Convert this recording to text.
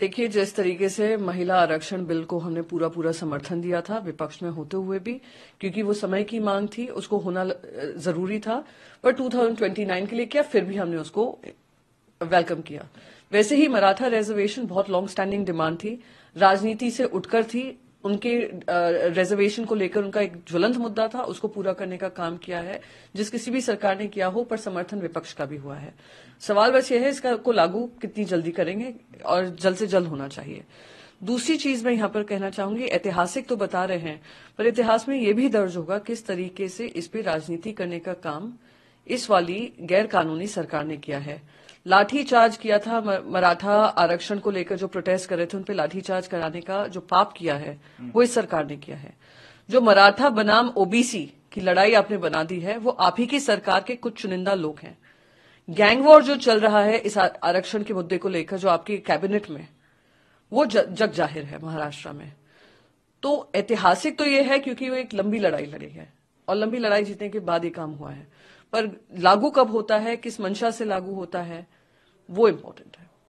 देखिए जिस तरीके से महिला आरक्षण बिल को हमने पूरा पूरा समर्थन दिया था विपक्ष में होते हुए भी क्योंकि वो समय की मांग थी उसको होना जरूरी था पर 2029 के लिए क्या फिर भी हमने उसको वेलकम किया वैसे ही मराठा रिजर्वेशन बहुत लॉन्ग स्टैंडिंग डिमांड थी राजनीति से उठकर थी उनके रिजर्वेशन को लेकर उनका एक ज्वलंत मुद्दा था उसको पूरा करने का काम किया है जिस किसी भी सरकार ने किया हो पर समर्थन विपक्ष का भी हुआ है सवाल बस यह है इसका को लागू कितनी जल्दी करेंगे और जल्द से जल्द होना चाहिए दूसरी चीज मैं यहां पर कहना चाहूंगी ऐतिहासिक तो बता रहे हैं पर इतिहास में यह भी दर्ज होगा किस तरीके से इस पर राजनीति करने का काम इस वाली गैर कानूनी सरकार ने किया है लाठी चार्ज किया था मराठा आरक्षण को लेकर जो प्रोटेस्ट कर रहे थे उन पर लाठीचार्ज कराने का जो पाप किया है वो इस सरकार ने किया है जो मराठा बनाम ओबीसी की लड़ाई आपने बना दी है वो आप ही की सरकार के कुछ चुनिंदा लोग हैं वॉर जो चल रहा है इस आरक्षण के मुद्दे को लेकर जो आपकी कैबिनेट में वो जग जाहिर है महाराष्ट्र में तो ऐतिहासिक तो ये है क्योंकि वो एक लंबी लड़ाई लड़ी है और लंबी लड़ाई जीतने के बाद ये काम हुआ है पर लागू कब होता है किस मंशा से लागू होता है वो इम्पोर्टेंट है